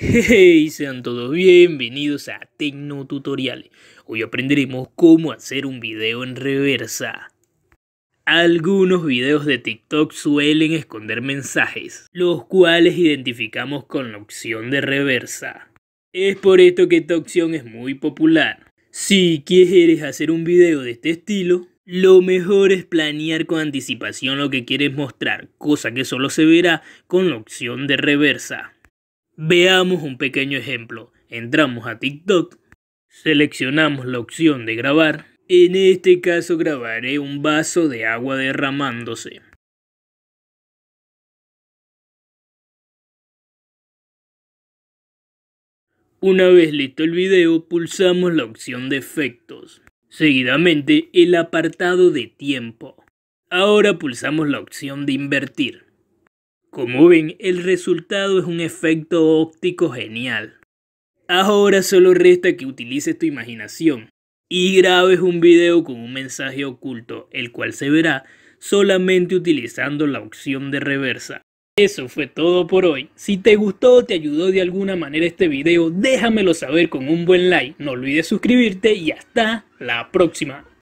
Hey, sean todos bienvenidos a Tecno Tutoriales. Hoy aprenderemos cómo hacer un video en reversa. Algunos videos de TikTok suelen esconder mensajes, los cuales identificamos con la opción de reversa. Es por esto que esta opción es muy popular. Si quieres hacer un video de este estilo, lo mejor es planear con anticipación lo que quieres mostrar, cosa que solo se verá con la opción de reversa. Veamos un pequeño ejemplo. Entramos a TikTok, seleccionamos la opción de grabar. En este caso grabaré un vaso de agua derramándose. Una vez listo el video, pulsamos la opción de efectos. Seguidamente, el apartado de tiempo. Ahora pulsamos la opción de invertir. Como ven, el resultado es un efecto óptico genial. Ahora solo resta que utilices tu imaginación y grabes un video con un mensaje oculto, el cual se verá solamente utilizando la opción de reversa. Eso fue todo por hoy. Si te gustó o te ayudó de alguna manera este video, déjamelo saber con un buen like. No olvides suscribirte y hasta la próxima.